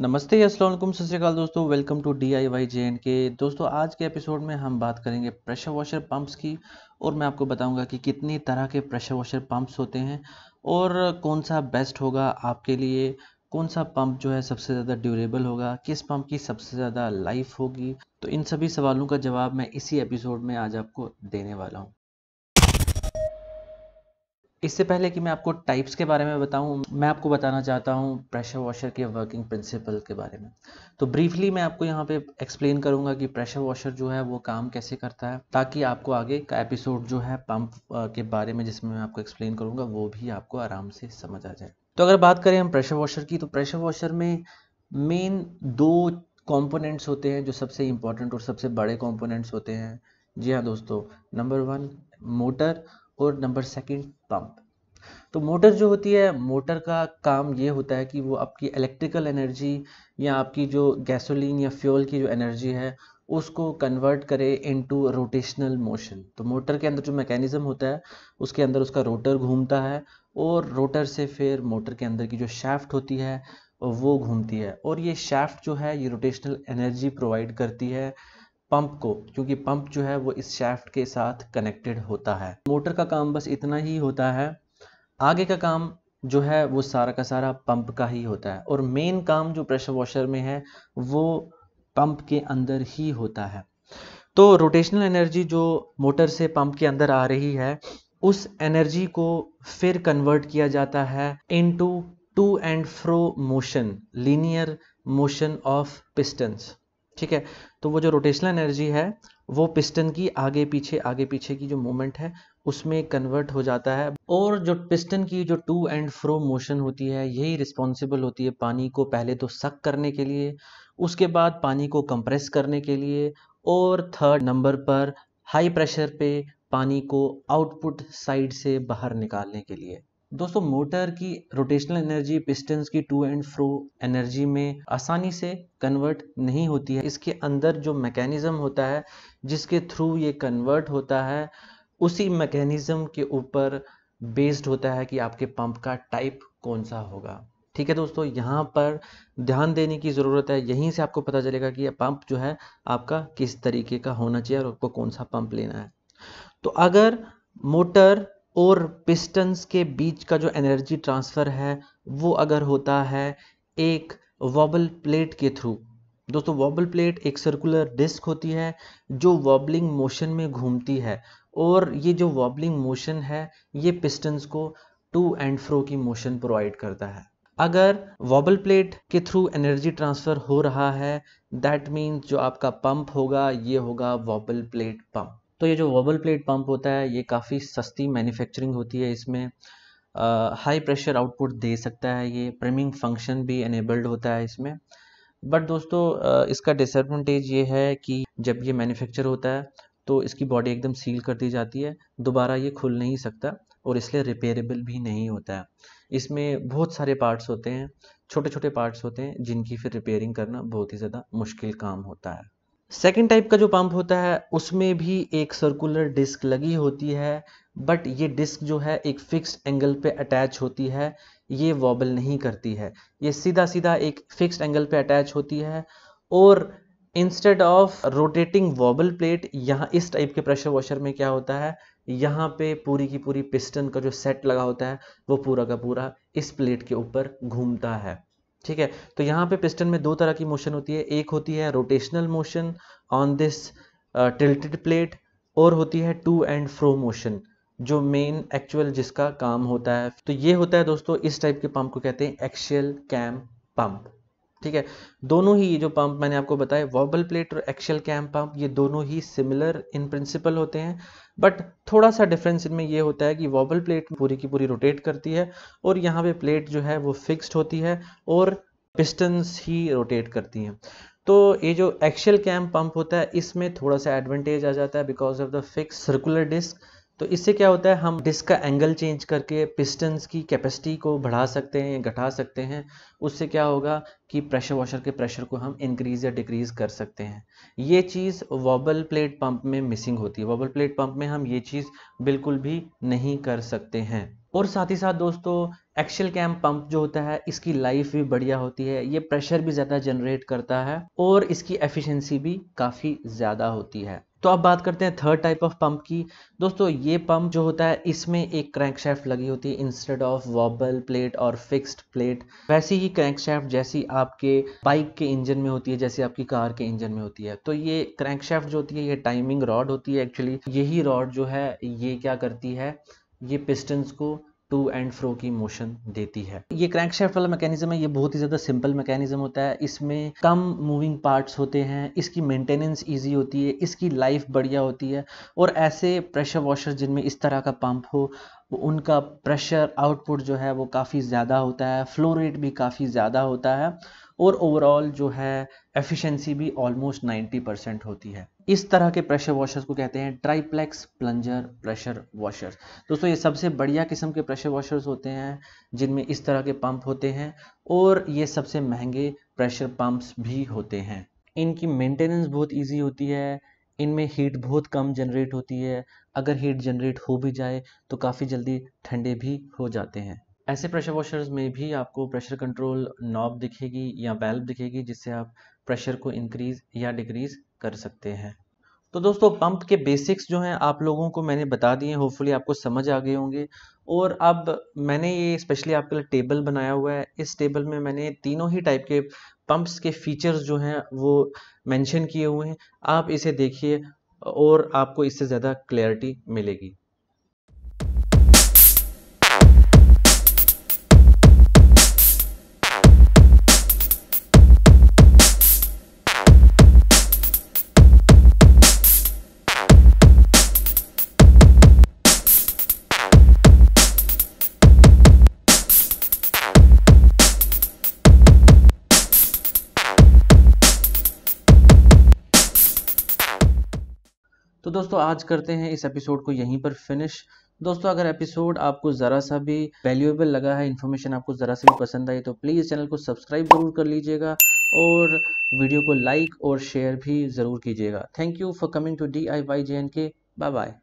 नमस्ते असलम सत दोस्तों welcome to D I Y J and K दोस्तों आज के एपिसोड में हम बात करेंगे प्रेशर वॉशर पंप्स की और मैं आपको बताऊंगा कि कितनी तरह के प्रेशर वॉशर पंप्स होते हैं और कौन सा बेस्ट होगा आपके लिए कौन सा पंप जो है सबसे ज़्यादा ड्यूरेबल होगा किस पंप की सबसे ज़्यादा लाइफ होगी तो इन सभी सवालों का जवाब मैं इसी एपिसोड में आज आपको देने वाला हूँ इससे पहले कि मैं आपको टाइप्स के बारे में बताऊं मैं आपको बताना चाहता हूं प्रेशर वॉशर के वर्किंग प्रिंसिपल के बारे में तो ब्रीफली मैं आपको यहां पे एक्सप्लेन करूंगा कि प्रेशर वॉशर जो है वो काम कैसे करता है ताकि आपको आगे का एपिसोड जो है पंप के बारे में जिसमें मैं आपको एक्सप्लेन करूंगा वो भी आपको आराम से समझ आ जाए तो अगर बात करें हम प्रेशर वॉशर की तो प्रेशर वॉशर में मेन दो कॉम्पोनेंट्स होते हैं जो सबसे इंपॉर्टेंट और सबसे बड़े कॉम्पोनेंट्स होते हैं जी हाँ दोस्तों नंबर वन मोटर और नंबर सेकंड पंप तो मोटर जो होती है मोटर का काम ये होता है कि वो आपकी इलेक्ट्रिकल एनर्जी या आपकी जो गैसोलीन या फ्यूल की जो एनर्जी है उसको कन्वर्ट करे इनटू रोटेशनल मोशन तो मोटर के अंदर जो मैकेनिज़्म होता है उसके अंदर उसका रोटर घूमता है और रोटर से फिर मोटर के अंदर की जो शाफ्ट होती है वो घूमती है और ये शाफ्ट जो है ये रोटेशनल एनर्जी प्रोवाइड करती है पंप को क्योंकि पंप जो है वो इस शैफ्ट के साथ कनेक्टेड होता है मोटर का काम बस इतना ही होता है आगे का काम जो है वो सारा का सारा पंप का ही होता है और मेन काम जो प्रेशर वॉशर में है वो पंप के अंदर ही होता है तो रोटेशनल एनर्जी जो मोटर से पंप के अंदर आ रही है उस एनर्जी को फिर कन्वर्ट किया जाता है into to and fro motion linear motion of pistons ठीक है तो वो जो रोटेशनल एनर्जी है वो पिस्टन की आगे पीछे आगे पीछे की जो मूवमेंट है उसमें कन्वर्ट हो जाता है और जो पिस्टन की जो टू एंड फ्रो मोशन होती है यही रिस्पॉन्सिबल होती है पानी को पहले तो सक करने के लिए उसके बाद पानी को कंप्रेस करने के लिए और थर्ड नंबर पर हाई प्रेशर पे पानी को आउटपुट साइड से बाहर निकालने के लिए दोस्तों मोटर की रोटेशनल एनर्जी पिस्टन्स की टू एंड फ्रो एनर्जी में आसानी से कन्वर्ट नहीं होती है इसके अंदर जो मैकेनिज़्म होता है जिसके थ्रू ये कन्वर्ट होता है उसी मैकेनिज़्म के ऊपर बेस्ड होता है कि आपके पंप का टाइप कौन सा होगा ठीक है दोस्तों यहाँ पर ध्यान देने की ज़रूरत है यहीं से आपको पता चलेगा कि पंप जो है आपका किस तरीके का होना चाहिए और आपको कौन सा पंप लेना है तो अगर मोटर और पिस्टन्स के बीच का जो एनर्जी ट्रांसफ़र है वो अगर होता है एक वॉबल प्लेट के थ्रू दोस्तों वॉबल प्लेट एक सर्कुलर डिस्क होती है जो वॉबलिंग मोशन में घूमती है और ये जो वॉबलिंग मोशन है ये पिस्टन्स को टू एंड फ्रो की मोशन प्रोवाइड करता है अगर वॉबल प्लेट के थ्रू एनर्जी ट्रांसफ़र हो रहा है दैट मीन्स जो आपका पंप होगा ये होगा वॉबल प्लेट पंप तो ये जो वबल प्लेट पंप होता है ये काफ़ी सस्ती मैन्युफैक्चरिंग होती है इसमें हाई प्रेशर आउटपुट दे सकता है ये प्रेमिंग फंक्शन भी एनेबल्ड होता है इसमें बट दोस्तों इसका डिसएडवांटेज ये है कि जब ये मैन्युफैक्चर होता है तो इसकी बॉडी एकदम सील कर दी जाती है दोबारा ये खुल नहीं सकता और इसलिए रिपेयरेबल भी नहीं होता है इसमें बहुत सारे पार्ट्स होते हैं छोटे छोटे पार्ट्स होते हैं जिनकी फिर रिपेयरिंग करना बहुत ही ज़्यादा मुश्किल काम होता है सेकेंड टाइप का जो पंप होता है उसमें भी एक सर्कुलर डिस्क लगी होती है बट ये डिस्क जो है एक फिक्स एंगल पे अटैच होती है ये वॉबल नहीं करती है ये सीधा सीधा एक फिक्स एंगल पे अटैच होती है और instead of rotating wobble plate यहाँ इस टाइप के प्रेशर वॉशर में क्या होता है यहाँ पे पूरी की पूरी पिस्टन का जो सेट लगा होता है वो पूरा का पूरा इस प्लेट के ऊपर घूमता है ठीक है तो यहाँ पे पिस्टन में दो तरह की मोशन होती है एक होती है rotational motion on this tilted plate और होती है टू एंड फ्रो मोशन जो मेन एक्चुअल जिसका काम होता है तो ये होता है दोस्तों इस टाइप के पंप को कहते हैं एक्शियल कैम पंप ठीक है दोनों ही ये जो पंप मैंने आपको बताया वॉबल प्लेट और एक्शल कैम पंप ये दोनों ही सिमिलर इन प्रिंसिपल होते हैं बट थोड़ा सा डिफरेंस इनमें ये होता है कि वॉबल प्लेट पूरी की पूरी रोटेट करती है और यहाँ पे प्लेट जो है वो फिक्स्ड होती है और पिस्टन्स ही रोटेट करती हैं तो ये जो एक्शल कैम पंप होता है इसमें थोड़ा सा एडवांटेज आ जाता है because of the fix circular disc तो इससे क्या होता है हम डिस्क का एंगल चेंज करके पिस्टन्स की कैपेसिटी को बढ़ा सकते हैं या घटा सकते हैं उससे क्या होगा कि प्रेशर वॉशर के प्रेशर को हम इंक्रीज़ या डिक्रीज़ कर सकते हैं ये चीज़ वॉबल प्लेट पंप में मिसिंग होती है वॉबल प्लेट पंप में हम ये चीज़ बिल्कुल भी नहीं कर सकते हैं और साथ ही साथ दोस्तों एक्शल कैम पंप जो होता है इसकी लाइफ भी बढ़िया होती है ये प्रेशर भी ज़्यादा जनरेट करता है और इसकी एफिशिएंसी भी काफ़ी ज़्यादा होती है तो अब बात करते हैं थर्ड टाइप ऑफ पंप की दोस्तों ये पंप जो होता है इसमें एक क्रैंकशाफ्ट लगी होती है इंस्टेड ऑफ वॉबल प्लेट और फिक्स्ड प्लेट वैसी ही क्रैंकशाफ्ट जैसी आपके बाइक के इंजन में होती है जैसी आपकी कार के इंजन में होती है तो ये क्रैंकशाफ्ट जो होती है ये टाइमिंग रॉड होती है एक्चुअली यही रॉड जो है ये क्या करती है ये पिस्टन्स को टू एंड फ्रो की मोशन देती है ये क्रैंकशाफ्ट वाला मैकेनिज्म है ये बहुत ही ज़्यादा सिंपल मैकेनिज्म होता है इसमें कम मूविंग पार्ट्स होते हैं इसकी मेंटेनेंस इजी होती है इसकी लाइफ बढ़िया होती है और ऐसे प्रेशर वॉशर जिनमें इस तरह का पंप हो उनका प्रेशर आउटपुट जो है वो काफ़ी ज़्यादा होता है फ्लो रेट भी काफ़ी ज़्यादा होता है और ओवरऑल जो है एफिशिएंसी भी ऑलमोस्ट 90 परसेंट होती है इस तरह के प्रेशर वॉशर्स को कहते हैं ट्राइप्लेक्स प्लंजर प्रेशर वॉशर्स दोस्तों ये सबसे बढ़िया किस्म के प्रेशर वॉशर्स होते हैं जिनमें इस तरह के पंप होते हैं और ये सबसे महंगे प्रेशर पंप्स भी होते हैं इनकी मेंटेनेंस बहुत ईजी होती है इनमें हीट बहुत कम जनरेट होती है अगर हीट जनरेट हो भी जाए तो काफ़ी जल्दी ठंडे भी हो जाते हैं ऐसे प्रेशर वॉशर्स में भी आपको प्रेशर कंट्रोल नॉब दिखेगी या बैल्ब दिखेगी जिससे आप प्रेशर को इंक्रीज या डिक्रीज कर सकते हैं तो दोस्तों पंप के बेसिक्स जो हैं आप लोगों को मैंने बता दिए होपफुली आपको समझ आ गए होंगे और अब मैंने ये स्पेशली आपके लिए टेबल बनाया हुआ है इस टेबल में मैंने तीनों ही टाइप के पंप्स के फीचर्स जो हैं वो मेंशन किए हुए हैं आप इसे देखिए और आपको इससे ज़्यादा क्लैरिटी मिलेगी दोस्तों आज करते हैं इस एपिसोड को यहीं पर फिनिश दोस्तों अगर एपिसोड आपको ज़रा सा भी वैल्यूएबल लगा है इन्फॉर्मेशन आपको ज़रा सा भी पसंद आई तो प्लीज़ चैनल को सब्सक्राइब ज़रूर कर लीजिएगा और वीडियो को लाइक और शेयर भी ज़रूर कीजिएगा thank you for coming to D I Y J N K bye bye